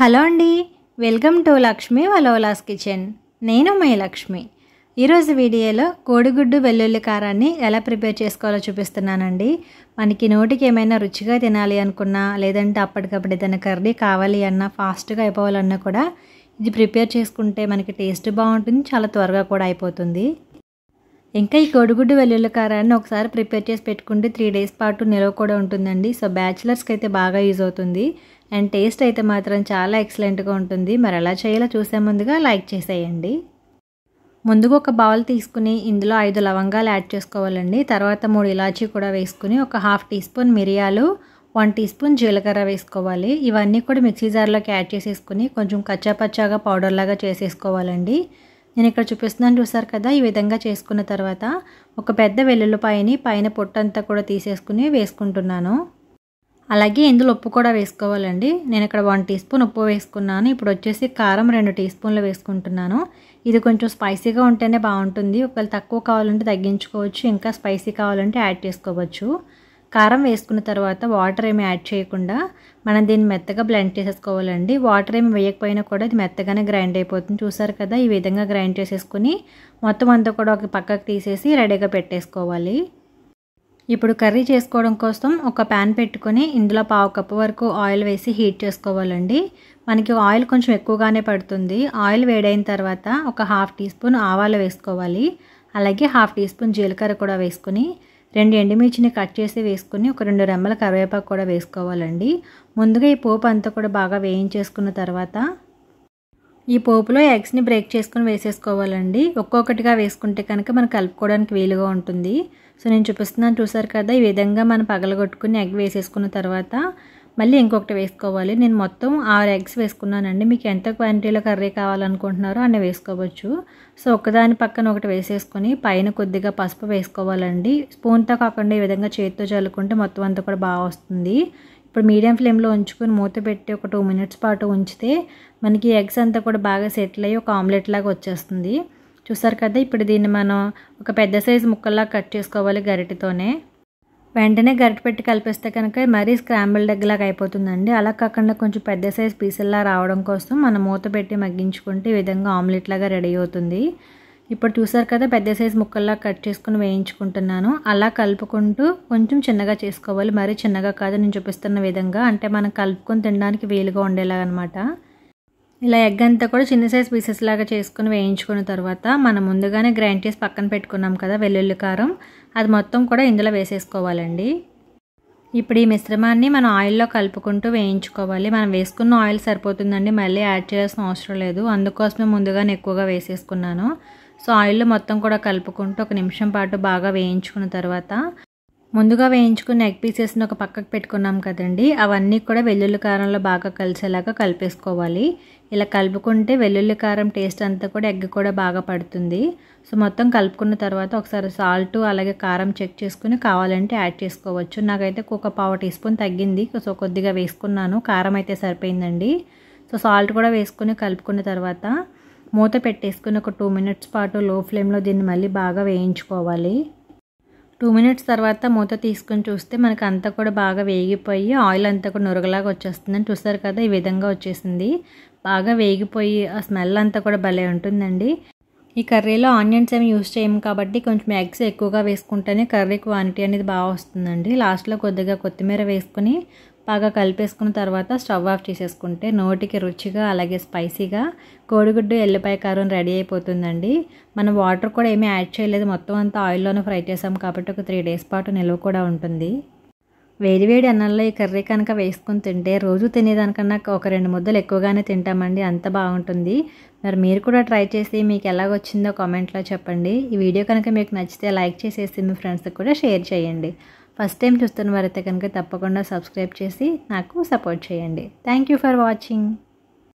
hello అండి welcome to Lakshmi వలోలాస్ kitchen నేను మై లక్ష్మి ఈరోజు వీడియోలో కోడిగుడ్డు వెల్లుల్లి కారాన్ని ఎలా ప్రిపేర్ చేసుకోవాలో చూపిస్తున్నానండి మనకి నోటికి ఏమైనా రుచిగా తినాలి అనుకున్నా లేదంటే అప్పటికప్పుడు ఏదైనా కర్రీ కావాలి అన్నా ఫాస్ట్గా అయిపోవాలన్నా కూడా ఇది ప్రిపేర్ చేసుకుంటే మనకి టేస్ట్ బాగుంటుంది చాలా త్వరగా కూడా అయిపోతుంది ఇంకా ఈ కోడిగుడ్డు వెల్లుల్లి కారాన్ని ఒకసారి ప్రిపేర్ చేసి పెట్టుకుంటే త్రీ డేస్ పాటు నిలవ కూడా ఉంటుందండి సో బ్యాచిలర్స్కి అయితే బాగా యూజ్ అవుతుంది అండ్ టేస్ట్ అయితే మాత్రం చాలా ఎక్సలెంట్గా ఉంటుంది మరి ఎలా చేయాలో చూసే ముందుగా లైక్ చేసేయండి ముందుగా ఒక బౌల్ తీసుకుని ఇందులో ఐదు లవంగాలు యాడ్ చేసుకోవాలండి తర్వాత మూడు ఇలాచీ కూడా వేసుకుని ఒక హాఫ్ టీ స్పూన్ మిరియాలు వన్ టీ స్పూన్ జీలకర్ర వేసుకోవాలి ఇవన్నీ కూడా మిక్సీ జార్లోకి యాడ్ చేసేసుకుని కొంచెం కచ్చాపచ్చాగా పౌడర్లాగా చేసేసుకోవాలండి నేను ఇక్కడ చూపిస్తున్నాను చూసారు కదా ఈ విధంగా చేసుకున్న తర్వాత ఒక పెద్ద వెల్లుల్లిపాయని పైన పొట్టంతా కూడా తీసేసుకుని వేసుకుంటున్నాను అలాగే ఇందులో ఉప్పు కూడా వేసుకోవాలండి నేను ఇక్కడ వన్ టీ స్పూన్ ఉప్పు వేసుకున్నాను ఇప్పుడు వచ్చేసి కారం రెండు టీ స్పూన్లు వేసుకుంటున్నాను ఇది కొంచెం స్పైసీగా ఉంటేనే బాగుంటుంది ఒకవేళ తక్కువ కావాలంటే తగ్గించుకోవచ్చు ఇంకా స్పైసీ కావాలంటే యాడ్ చేసుకోవచ్చు కారం వేసుకున్న తర్వాత వాటర్ ఏమి యాడ్ చేయకుండా మనం దీన్ని మెత్తగా బ్లెండ్ చేసేసుకోవాలండి వాటర్ ఏమి వేయకపోయినా కూడా ఇది మెత్తగానే గ్రైండ్ అయిపోతుంది చూసారు కదా ఈ విధంగా గ్రైండ్ చేసేసుకుని మొత్తం అంతా కూడా ఒక పక్కకు తీసేసి రెడీగా పెట్టేసుకోవాలి ఇప్పుడు కర్రీ చేసుకోవడం కోసం ఒక ప్యాన్ పెట్టుకొని ఇందులో పావు కప్పు వరకు ఆయిల్ వేసి హీట్ చేసుకోవాలండి మనకి ఆయిల్ కొంచెం ఎక్కువగానే పడుతుంది ఆయిల్ వేడైన తర్వాత ఒక హాఫ్ టీ స్పూన్ ఆవాలు వేసుకోవాలి అలాగే హాఫ్ టీ స్పూన్ జీలకర్ర కూడా వేసుకుని రెండు ఎండుమిర్చిని కట్ చేసి వేసుకుని ఒక రెండు రెమ్మల కరివేపాకు కూడా వేసుకోవాలండి ముందుగా ఈ పోపు అంతా కూడా బాగా వేయించేసుకున్న తర్వాత ఈ పోపులో ఎగ్స్ని బ్రేక్ చేసుకుని వేసేసుకోవాలండి ఒక్కొక్కటిగా వేసుకుంటే కనుక మనం కలుపుకోవడానికి వీలుగా ఉంటుంది సో నేను చూపిస్తున్నాను చూసారు కదా ఈ విధంగా మనం పగలగొట్టుకుని ఎగ్ వేసేసుకున్న తర్వాత మళ్ళీ ఇంకొకటి వేసుకోవాలి నేను మొత్తం ఆరు ఎగ్స్ వేసుకున్నానండి మీకు ఎంత క్వాంటిటీలో కర్రీ కావాలనుకుంటున్నారో అన్నీ వేసుకోవచ్చు సో ఒకదాని పక్కన ఒకటి వేసేసుకొని పైన కొద్దిగా పసుపు వేసుకోవాలండి స్పూన్తో కాకుండా ఈ విధంగా చేతితో చల్లుకుంటే మొత్తం అంతా కూడా బాగా వస్తుంది ఇప్పుడు మీడియం ఫ్లేమ్లో ఉంచుకొని మూత పెట్టి ఒక టూ మినిట్స్ పాటు ఉంచితే మనకి ఎగ్స్ అంతా కూడా బాగా సెటిల్ అయ్యి ఒక ఆమ్లెట్ లాగా వచ్చేస్తుంది చూసారు కదా ఇప్పుడు దీన్ని మనం ఒక పెద్ద సైజు ముక్కల్లా కట్ చేసుకోవాలి గరిటితోనే వెంటనే పెట్టి కలిపేస్తే కనుక మరీ స్క్రాంబుల్డ్ ఎగ్లాగా అయిపోతుందండి అలా కాకుండా కొంచెం పెద్ద సైజ్ పీసెల్లా రావడం కోసం మనం మూత పెట్టి మగ్గించుకుంటే ఈ విధంగా ఆమ్లెట్ లాగా రెడీ అవుతుంది ఇప్పుడు చూసారు కదా పెద్ద సైజ్ ముక్కల్లా కట్ చేసుకుని వేయించుకుంటున్నాను అలా కలుపుకుంటూ కొంచెం చిన్నగా చేసుకోవాలి మరీ చిన్నగా కాదు నేను చూపిస్తున్న విధంగా అంటే మనం కలుపుకొని తినడానికి వీలుగా ఉండేలాగా అనమాట ఇలా ఎగ్ అంతా కూడా చిన్న సైజ్ పీసెస్ లాగా చేసుకుని వేయించుకున్న తర్వాత మనం ముందుగానే గ్రైండ్ చేసి పక్కన పెట్టుకున్నాం కదా వెల్లుల్లి కారం అది మొత్తం కూడా ఇందులో వేసేసుకోవాలండి ఇప్పుడు ఈ మిశ్రమాన్ని మనం ఆయిల్లో కలుపుకుంటూ వేయించుకోవాలి మనం వేసుకున్న ఆయిల్ సరిపోతుందండి మళ్ళీ యాడ్ చేయాల్సిన అవసరం లేదు అందుకోసమే ముందుగానే ఎక్కువగా వేసేసుకున్నాను సో ఆయిల్లో మొత్తం కూడా కలుపుకుంటూ ఒక నిమిషం పాటు బాగా వేయించుకున్న తర్వాత ముందుగా వేయించుకున్న ఎగ్ పీసెస్ని ఒక పక్కకు పెట్టుకున్నాం కదండి అవన్నీ కూడా వెల్లుల్లి కారంలో బాగా కలిసేలాగా కలిపేసుకోవాలి ఇలా కలుపుకుంటే వెల్లుల్లి కారం టేస్ట్ అంతా కూడా ఎగ్ కూడా బాగా పడుతుంది సో మొత్తం కలుపుకున్న తర్వాత ఒకసారి సాల్ట్ అలాగే కారం చెక్ చేసుకుని కావాలంటే యాడ్ చేసుకోవచ్చు నాకైతే ఒక పావు టీ స్పూన్ తగ్గింది సో కొద్దిగా వేసుకున్నాను కారం అయితే సరిపోయిందండి సో సాల్ట్ కూడా వేసుకుని కలుపుకున్న తర్వాత మూత పెట్టేసుకుని ఒక టూ మినిట్స్ పాటు లో ఫ్లేమ్లో దీన్ని మళ్ళీ బాగా వేయించుకోవాలి టూ మినిట్స్ తర్వాత మూత తీసుకొని చూస్తే మనకు అంతా కూడా బాగా వేగిపోయి ఆయిల్ అంతా కూడా నురగలాగా వచ్చేస్తుందని చూస్తారు కదా ఈ విధంగా వచ్చేసింది బాగా వేగిపోయి ఆ స్మెల్ అంతా కూడా భలే ఉంటుందండి ఈ కర్రీలో ఆనియన్స్ ఏమి యూస్ చేయము కాబట్టి కొంచెం ఎగ్స్ ఎక్కువగా వేసుకుంటేనే కర్రీ క్వాంటిటీ అనేది బాగా వస్తుందండి లాస్ట్లో కొద్దిగా కొత్తిమీర వేసుకుని బాగా కలిపేసుకున్న తర్వాత స్టవ్ ఆఫ్ చేసేసుకుంటే నోటికి రుచిగా అలాగే స్పైసీగా కోడిగుడ్డు ఎల్లిపాయ కారం రెడీ అయిపోతుందండి మనం వాటర్ కూడా ఏమీ యాడ్ చేయలేదు మొత్తం అంతా ఆయిల్లోనే ఫ్రై చేసాం కాబట్టి ఒక త్రీ డేస్ పాటు నిల్వ కూడా ఉంటుంది వేడివేడి అన్నంలో ఈ కర్రీ కనుక వేసుకుని తింటే రోజు తినేదానికన్నా ఒక రెండు ముద్దలు ఎక్కువగానే తింటామండి అంత బాగుంటుంది మరి మీరు కూడా ట్రై చేసి మీకు ఎలాగొచ్చిందో కామెంట్లో చెప్పండి ఈ వీడియో కనుక మీకు నచ్చితే లైక్ చేసేసి మీ ఫ్రెండ్స్కి కూడా షేర్ చేయండి ఫస్ట్ టైం చూస్తున్న వారైతే కనుక తప్పకుండా సబ్స్క్రైబ్ చేసి నాకు సపోర్ట్ చేయండి థ్యాంక్ యూ ఫర్ వాచింగ్